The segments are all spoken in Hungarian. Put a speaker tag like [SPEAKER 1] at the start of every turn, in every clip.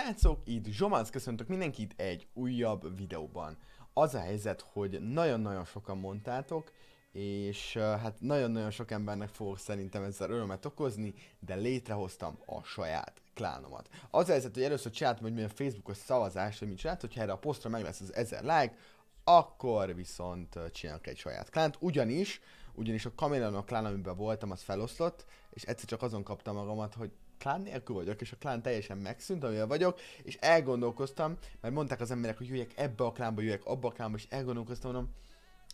[SPEAKER 1] Srácok, itt Zsomansz, köszöntök mindenkit egy újabb videóban. Az a helyzet, hogy nagyon-nagyon sokan mondtátok, és hát nagyon-nagyon sok embernek fogok szerintem ezzel örömet okozni, de létrehoztam a saját klánomat. Az a helyzet, hogy először csináltam hogy milyen Facebookos szavazást, hogy mit csinált, hogyha erre a posztra meg lesz az 1000 like, akkor viszont csinálok egy saját klánt, ugyanis, ugyanis a kamerának klán, amiben voltam, az feloszlott, és egyszer csak azon kaptam magamat, hogy klán nélkül vagyok, és a klán teljesen megszűnt, amivel vagyok, és elgondolkoztam, mert mondták az emberek, hogy jöjjek ebbe a klánba, jöjjek abba a klánba, és elgondolkoztam, mondom,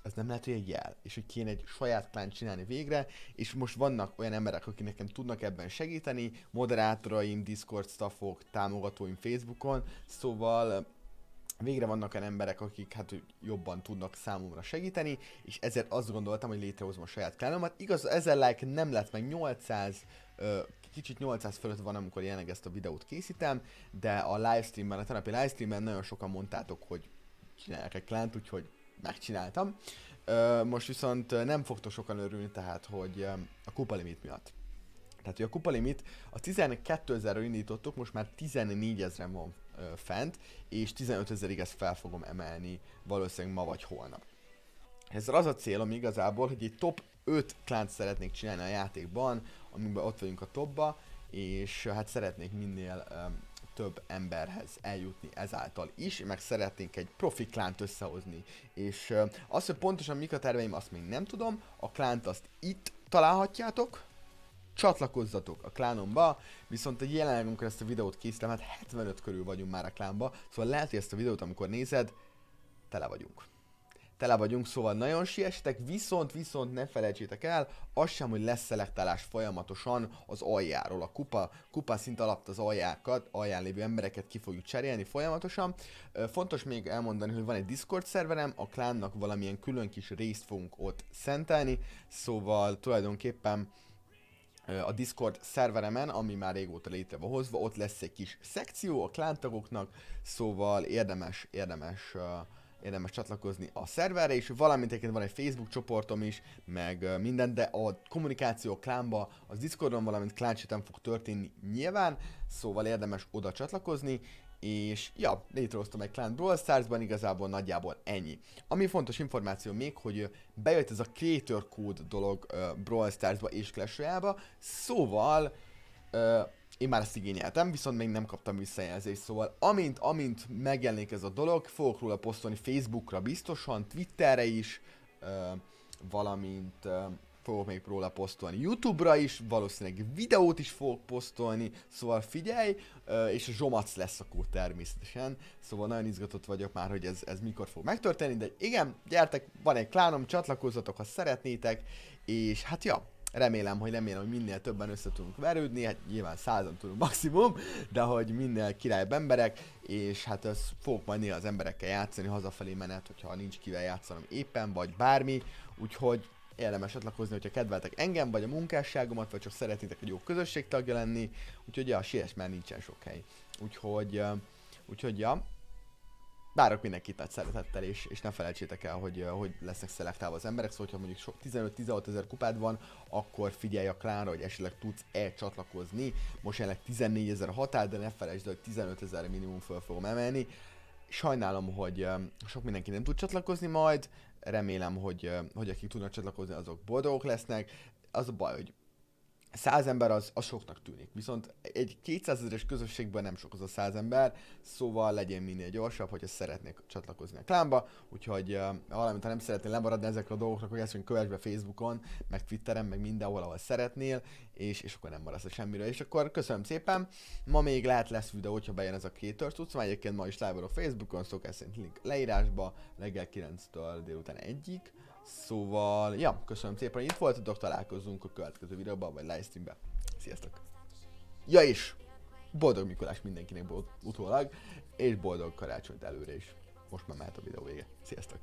[SPEAKER 1] ez nem lehet, hogy egy jel, és hogy kéne egy saját klán csinálni végre, és most vannak olyan emberek, akik nekem tudnak ebben segíteni, moderátoraim, Discord staffok, támogatóim Facebookon, szóval végre vannak olyan emberek, akik hát jobban tudnak számomra segíteni, és ezért azt gondoltam, hogy létrehozom a saját klánomat. Igaz, 1000 like nem lett meg 800 kicsit 800 fölött van, amikor jelenleg ezt a videót készítem, de a livestreamben, a terapi livestreamben nagyon sokan mondtátok, hogy csinálják egy klánt, úgyhogy megcsináltam. Most viszont nem fogtok sokan örülni tehát, hogy a limit miatt. Tehát, hogy a limit, a 12.000-ről indítottuk, most már 14.000-en van fent, és 15.000-ig ezt fel fogom emelni valószínűleg ma vagy holnap. Ezzel az a célom igazából, hogy egy top 5 klánt szeretnék csinálni a játékban, amiben ott vagyunk a topba, és hát szeretnék minél um, több emberhez eljutni ezáltal is, meg szeretnénk egy profi klánt összehozni. És um, az, hogy pontosan mik a terveim, azt még nem tudom. A klánt azt itt találhatjátok, csatlakozzatok a klánomba, viszont egy jelenleg, amikor ezt a videót készítem, hát 75 körül vagyunk már a klánba, szóval lehet, hogy ezt a videót, amikor nézed, tele vagyunk tele vagyunk, szóval nagyon siessetek, viszont, viszont ne felejtsétek el, az sem, hogy lesz szelektálás folyamatosan az aljáról. A kupa, kupa szint alatt az aljákat, alján lévő embereket ki fogjuk cserélni folyamatosan. Fontos még elmondani, hogy van egy Discord szerverem, a klánnak valamilyen külön kis részt fogunk ott szentelni, szóval tulajdonképpen a Discord szerveremen, ami már régóta létre van hozva, ott lesz egy kis szekció a klántagoknak, szóval érdemes, érdemes uh, érdemes csatlakozni a szerverre is, valamint egyébként van egy Facebook csoportom is, meg minden, de a kommunikáció a klánba, az Discordon, valamint kláncseten fog történni nyilván, szóval érdemes oda csatlakozni, és ja, létrehoztam egy klán Brawl Stars-ban, igazából nagyjából ennyi. Ami fontos információ még, hogy bejött ez a Creator Code dolog uh, Brawl Stars-ba és Clash Royale-ba, szóval Ö, én már ezt igényeltem, viszont még nem kaptam visszajelzést, szóval amint, amint megjelenik ez a dolog, fogok róla posztolni Facebookra biztosan, Twitterre is, ö, valamint ö, fogok még róla posztolni Youtube-ra is, valószínűleg videót is fogok posztolni, szóval figyelj, ö, és a Zsomac lesz akkor természetesen, szóval nagyon izgatott vagyok már, hogy ez, ez mikor fog megtörténni, de igen, gyertek, van egy klánom, csatlakozzatok, ha szeretnétek, és hát ja, Remélem, hogy remélem, hogy minél többen össze tudunk verődni, hát nyilván százan tudunk maximum, de hogy minél királyabb emberek, és hát ez fogok majd néha az emberekkel játszani hazafelé menet, hogyha nincs kivel játszanom éppen, vagy bármi, úgyhogy érdemes atlakozni, hogyha kedveltek engem, vagy a munkásságomat, vagy csak szeretnétek egy jó közösség tagja lenni, úgyhogy ja, a siess már nincsen sok hely. Úgyhogy, úgyhogy ja, várok mindenkit nagy szeretettel, és, és ne felejtsétek el, hogy, eh, hogy lesznek szelektálva az emberek, szóval ha mondjuk 15-16 ezer kupád van, akkor figyelj a klánra, hogy esetleg tudsz e csatlakozni. Most jelenleg 14 ezer határ, de ne felejtsd, hogy 15 ezer minimum föl fogom emelni. Sajnálom, hogy eh, sok mindenki nem tud csatlakozni majd, remélem, hogy, eh, hogy akik tudnak csatlakozni, azok boldogok lesznek. Az a baj, hogy száz ember az, az soknak tűnik, viszont egy 200 ezeres közösségben nem sok az a száz ember, szóval legyen minél gyorsabb, hogyha szeretnék csatlakozni a klámba, úgyhogy uh, valamint ha nem szeretnél lemaradni ezekről a dolgoknak, akkor ezt hogy kövess be Facebookon, meg Twitteren, meg mindenhol, ahol szeretnél, és, és akkor nem maradsz semmiről. És akkor köszönöm szépen, ma még lehet lesz videó, hogyha bejön ez a két tört tudsz, már egyébként ma is live a Facebookon, szokás szerint link leírásba, reggel 9-től délután egyik, Szóval, ja, köszönöm szépen, hogy itt voltatok, találkozunk a következő videóban, vagy livestreamben. Sziasztok! Ja és boldog Mikulás mindenkinek bold utólag, és boldog karácsonyt előre is. Most már mehet a videó vége. Sziasztok!